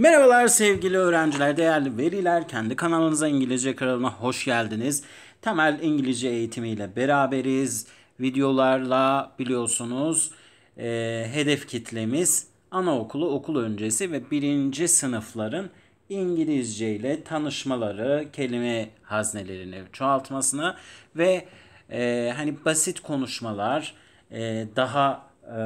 Merhabalar sevgili öğrenciler, değerli veriler. Kendi kanalınıza İngilizce kanalına hoş geldiniz. Temel İngilizce eğitimiyle beraberiz. Videolarla biliyorsunuz e, hedef kitlemiz anaokulu, okul öncesi ve birinci sınıfların İngilizce ile tanışmaları, kelime haznelerini çoğaltmasını ve e, hani basit konuşmalar, e, daha e,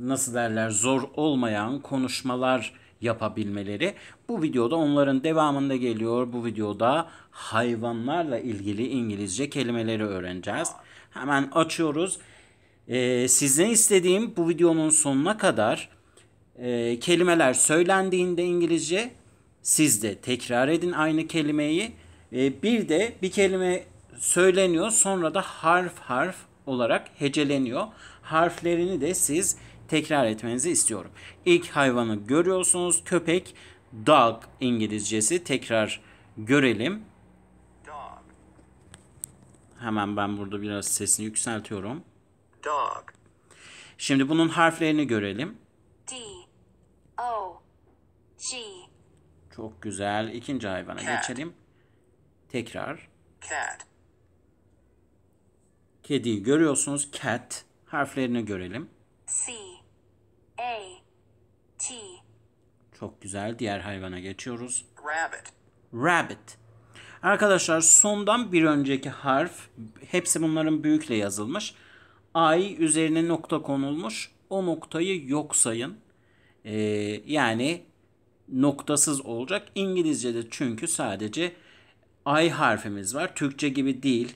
nasıl derler zor olmayan konuşmalar yapabilmeleri. Bu videoda onların devamında geliyor. Bu videoda hayvanlarla ilgili İngilizce kelimeleri öğreneceğiz. Hemen açıyoruz. Ee, sizden istediğim bu videonun sonuna kadar e, kelimeler söylendiğinde İngilizce siz de tekrar edin aynı kelimeyi. E, bir de bir kelime söyleniyor sonra da harf harf olarak heceleniyor. Harflerini de siz tekrar etmenizi istiyorum. İlk hayvanı görüyorsunuz. Köpek dog İngilizcesi. Tekrar görelim. Dog. Hemen ben burada biraz sesini yükseltiyorum. Dog. Şimdi bunun harflerini görelim. D O G Çok güzel. İkinci hayvana Cat. geçelim. Tekrar. Cat. Kediyi görüyorsunuz. Cat. Harflerini görelim. C Çok güzel. Diğer hayvana geçiyoruz. Rabbit. Rabbit. Arkadaşlar sondan bir önceki harf hepsi bunların büyükle yazılmış. Ay üzerine nokta konulmuş. O noktayı yok sayın. Ee, yani noktasız olacak. İngilizce'de çünkü sadece ay harfimiz var. Türkçe gibi değil.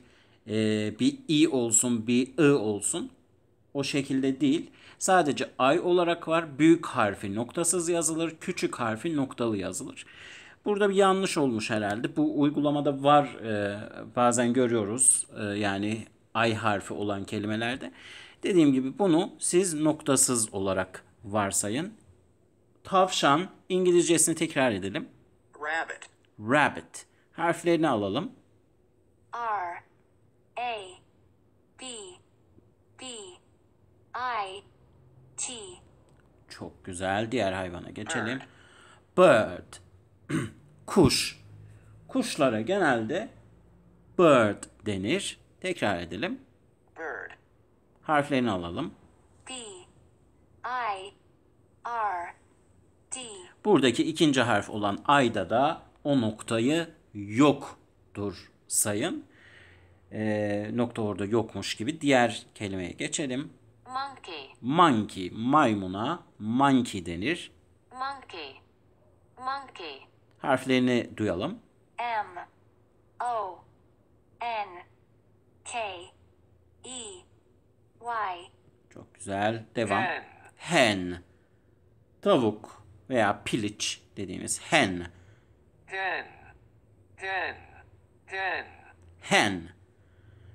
Ee, bir i olsun bir ı olsun o şekilde değil. Sadece ay olarak var. Büyük harfi noktasız yazılır. Küçük harfi noktalı yazılır. Burada bir yanlış olmuş herhalde. Bu uygulamada var e, bazen görüyoruz. E, yani ay harfi olan kelimelerde. Dediğim gibi bunu siz noktasız olarak varsayın. Tavşan İngilizcesini tekrar edelim. Rabbit. Rabbit. Harflerini alalım. R A B B I T. Çok güzel. Diğer hayvana geçelim. Bird. Kuş. Kuşlara genelde bird denir. Tekrar edelim. Bird. Harflerini alalım. B I R D. Buradaki ikinci harf olan I'da da o noktayı yoktur sayın. E, nokta orada yokmuş gibi diğer kelimeye geçelim. Monkey. Monkey. Maymuna monkey denir. Monkey. Monkey. Harflerini duyalım. M O N K E Y. Çok güzel. Devam. Hen. hen. Tavuk veya piliç dediğimiz hen. Hen. Hen. Hen. Hen.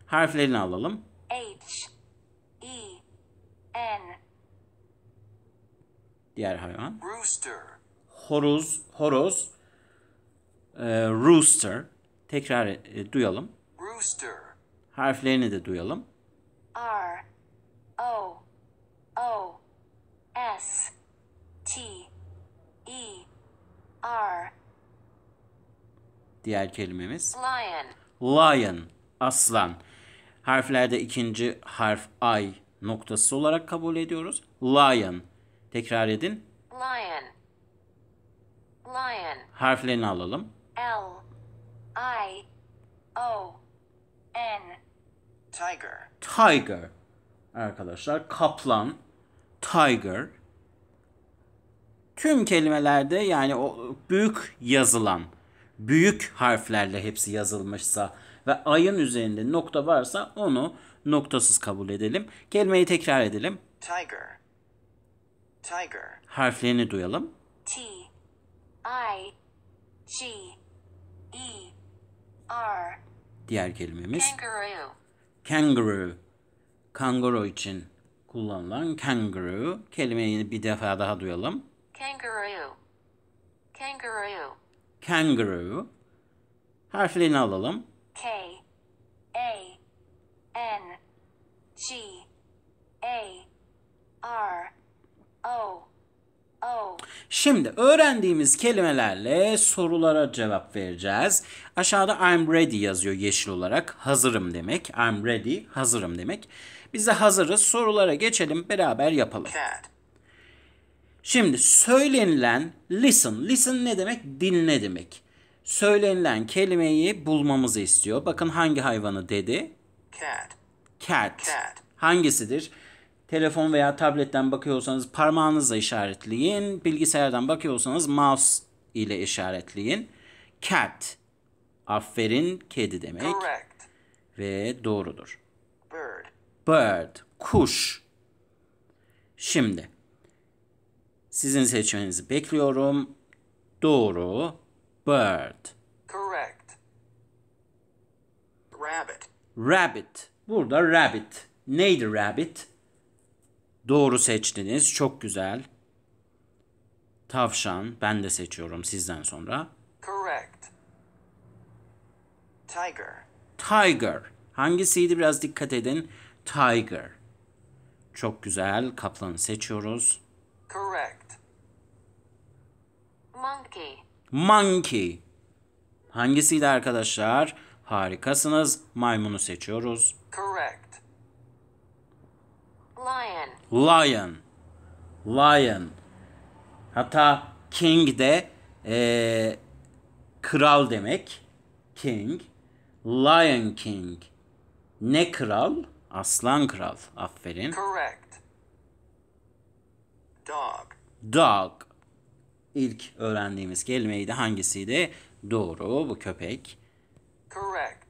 Harflerini alalım. H E N. Diğer hayvan. Rooster. Horoz, horoz. E, rooster. Tekrar e, duyalım. Rooster. Harflerini de duyalım. R O O S T E R Diğer kelimemiz lion. Lion, aslan. Harflerde ikinci harf I noktasız olarak kabul ediyoruz. Lion. Tekrar edin. Lion. Lion. Harflerini alalım. L I O N Tiger. Tiger. Arkadaşlar kaplan, tiger. Tüm kelimelerde yani o büyük yazılan, büyük harflerle hepsi yazılmışsa ve ayın üzerinde nokta varsa onu noktasız kabul edelim. Kelimeyi tekrar edelim. Tiger. Tiger. Harflerini duyalım. T I G E R. Diğer kelimemiz kangaroo. Kangaroo. kangaroo için kullanılan kangaroo. Kelimeyi bir defa daha duyalım. Kangaroo. Kangaroo. Kangaroo. Harflerini alalım. K A N G A R O O Şimdi öğrendiğimiz kelimelerle sorulara cevap vereceğiz. Aşağıda I'm ready yazıyor yeşil olarak. Hazırım demek. I'm ready, hazırım demek. Biz de hazırız. Sorulara geçelim, beraber yapalım. Şimdi söylenilen listen. Listen ne demek? Dinle demek söylenilen kelimeyi bulmamızı istiyor. Bakın hangi hayvanı dedi? Cat. Cat. Cat. Hangisidir? Telefon veya tabletten bakıyorsanız parmağınızla işaretleyin. Bilgisayardan bakıyorsanız mouse ile işaretleyin. Cat. Aferin kedi demek. Correct. Ve doğrudur. Bird. Bird. Kuş. Şimdi sizin seçmenizi bekliyorum. Doğru, Bird. Correct. Rabbit. Rabbit. Burada rabbit. Neydi rabbit? Doğru seçtiniz. Çok güzel. Tavşan. Ben de seçiyorum sizden sonra. Correct. Tiger. Tiger. Hangisiydi biraz dikkat edin. Tiger. Çok güzel. Kaplanı seçiyoruz. Correct. Monkey. Monkey. Hangisiydi arkadaşlar? Harikasınız. Maymunu seçiyoruz. Correct. Lion. Lion. Lion. Hatta king de ee, kral demek. King. Lion King. Ne kral? Aslan kral. Aferin. Correct. Dog. Dog ilk öğrendiğimiz kelimeydi. Hangisiydi? Doğru bu köpek. Correct.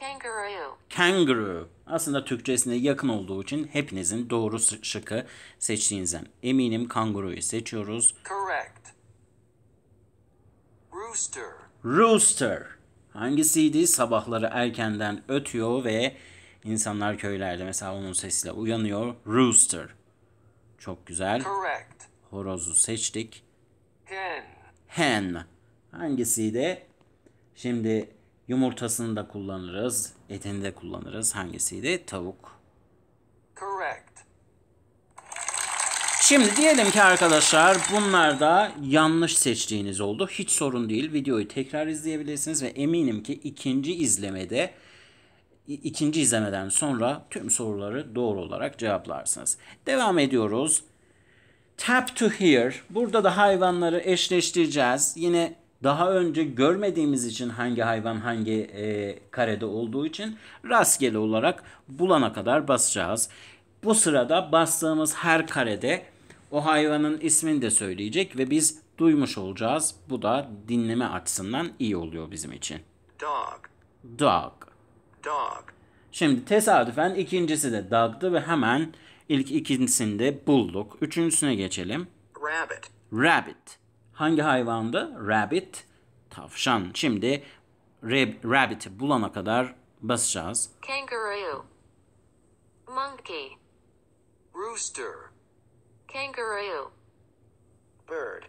Kangaroo. Kangaroo. Aslında Türkçesine yakın olduğu için hepinizin doğru şıkı seçtiğinizden eminim kanguruyu seçiyoruz. Correct. Rooster. Rooster. Hangisiydi? Sabahları erkenden ötüyor ve insanlar köylerde mesela onun sesiyle uyanıyor. Rooster. Çok güzel. Correct horozu seçtik. Hen. Hen. Hangisiydi? Şimdi yumurtasını da kullanırız. Etini de kullanırız. Hangisiydi? Tavuk. Correct. Şimdi diyelim ki arkadaşlar bunlar da yanlış seçtiğiniz oldu. Hiç sorun değil. Videoyu tekrar izleyebilirsiniz ve eminim ki ikinci izlemede ikinci izlemeden sonra tüm soruları doğru olarak cevaplarsınız. Devam ediyoruz tap to hear. Burada da hayvanları eşleştireceğiz. Yine daha önce görmediğimiz için hangi hayvan hangi e, karede olduğu için rastgele olarak bulana kadar basacağız. Bu sırada bastığımız her karede o hayvanın ismini de söyleyecek ve biz duymuş olacağız. Bu da dinleme açısından iyi oluyor bizim için. Dog. Dog. Dog. Şimdi tesadüfen ikincisi de dog'dı ve hemen İlk ikincisini de bulduk. Üçüncüsüne geçelim. Rabbit. Rabbit. Hangi hayvandı? Rabbit. Tavşan. Şimdi rab rabbit'i bulana kadar basacağız. Kangaroo. Monkey. Rooster. Kangaroo. Bird.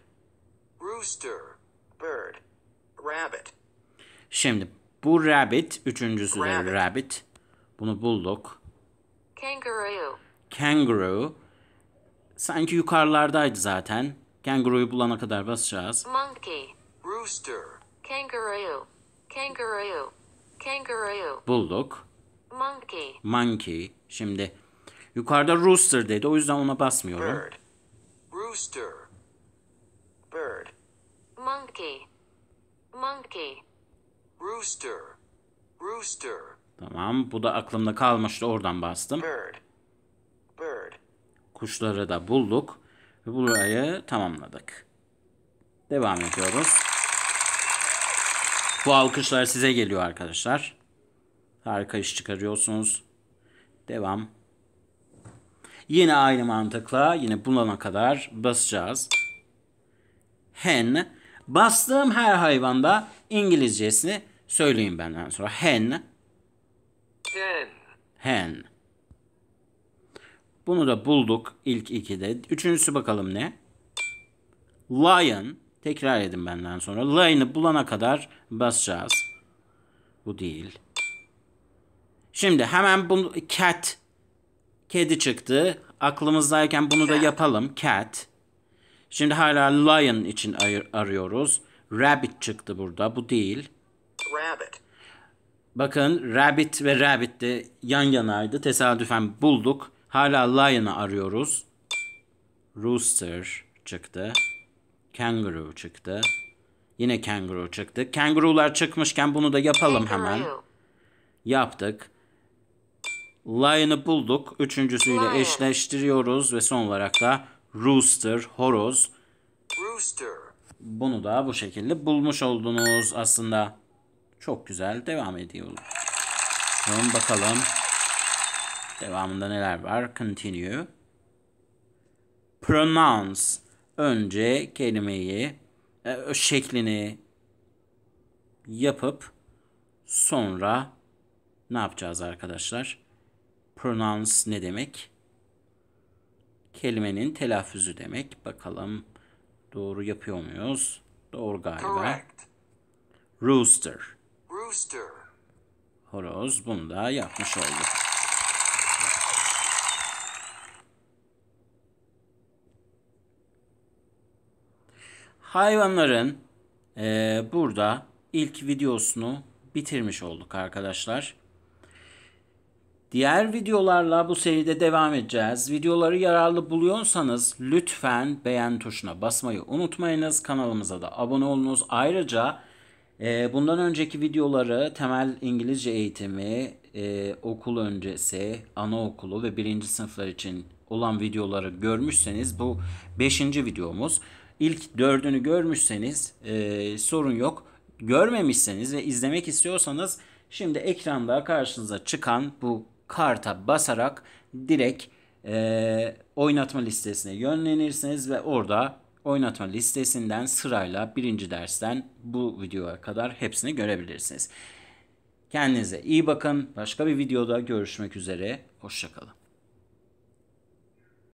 Rooster. Bird. Rabbit. Şimdi bu rabbit. Üçüncüsü rabbit. de rabbit. Bunu bulduk. Kangaroo. Kangaroo. Sanki yukarılardaydı zaten. Kangaroo'yu bulana kadar basacağız. Monkey. Rooster. Kangaroo. Kangaroo. Kangaroo. Bulduk. Monkey. Monkey. Şimdi yukarıda rooster dedi. O yüzden ona basmıyorum. Bird. Rooster. Bird. Monkey. Monkey. Rooster. Rooster. Tamam. Bu da aklımda kalmıştı. Oradan bastım. Bird kuşları da bulduk. Ve burayı tamamladık. Devam ediyoruz. Bu alkışlar size geliyor arkadaşlar. Harika iş çıkarıyorsunuz. Devam. Yine aynı mantıkla yine bulana kadar basacağız. Hen. Bastığım her hayvanda İngilizcesini söyleyeyim benden sonra. Hen. Hen. Hen. Bunu da bulduk ilk ikide. Üçüncüsü bakalım ne? Lion. Tekrar edin benden sonra. Lion'ı bulana kadar basacağız. Bu değil. Şimdi hemen bunu cat. Kedi çıktı. Aklımızdayken bunu da yapalım. Cat. Şimdi hala lion için arıyoruz. Rabbit çıktı burada. Bu değil. Rabbit. Bakın rabbit ve rabbit de yan yanaydı. Tesadüfen bulduk. Hala lion'ı arıyoruz. Rooster çıktı. Kangaroo çıktı. Yine kangaroo çıktı. Kangarolar çıkmışken bunu da yapalım hemen. Yaptık. Lion'ı bulduk. Üçüncüsüyle eşleştiriyoruz ve son olarak da rooster, horoz. Bunu da bu şekilde bulmuş oldunuz aslında. Çok güzel devam ediyoruz. Tamam bakalım. Devamında neler var? Continue. Pronounce. Önce kelimeyi, e, şeklini yapıp sonra ne yapacağız arkadaşlar? Pronounce ne demek? Kelimenin telaffuzu demek. Bakalım doğru yapıyor muyuz? Doğru galiba. Correct. Rooster. Rooster. Horoz bunu da yapmış olduk. Hayvanların e, burada ilk videosunu bitirmiş olduk arkadaşlar. Diğer videolarla bu seride devam edeceğiz. Videoları yararlı buluyorsanız lütfen beğen tuşuna basmayı unutmayınız. Kanalımıza da abone olunuz. Ayrıca e, bundan önceki videoları temel İngilizce eğitimi, e, okul öncesi, anaokulu ve birinci sınıflar için olan videoları görmüşseniz bu beşinci videomuz ilk dördünü görmüşseniz e, sorun yok. Görmemişseniz ve izlemek istiyorsanız şimdi ekranda karşınıza çıkan bu karta basarak direkt e, oynatma listesine yönlenirsiniz ve orada oynatma listesinden sırayla birinci dersten bu videoya kadar hepsini görebilirsiniz. Kendinize iyi bakın. Başka bir videoda görüşmek üzere. Hoşçakalın.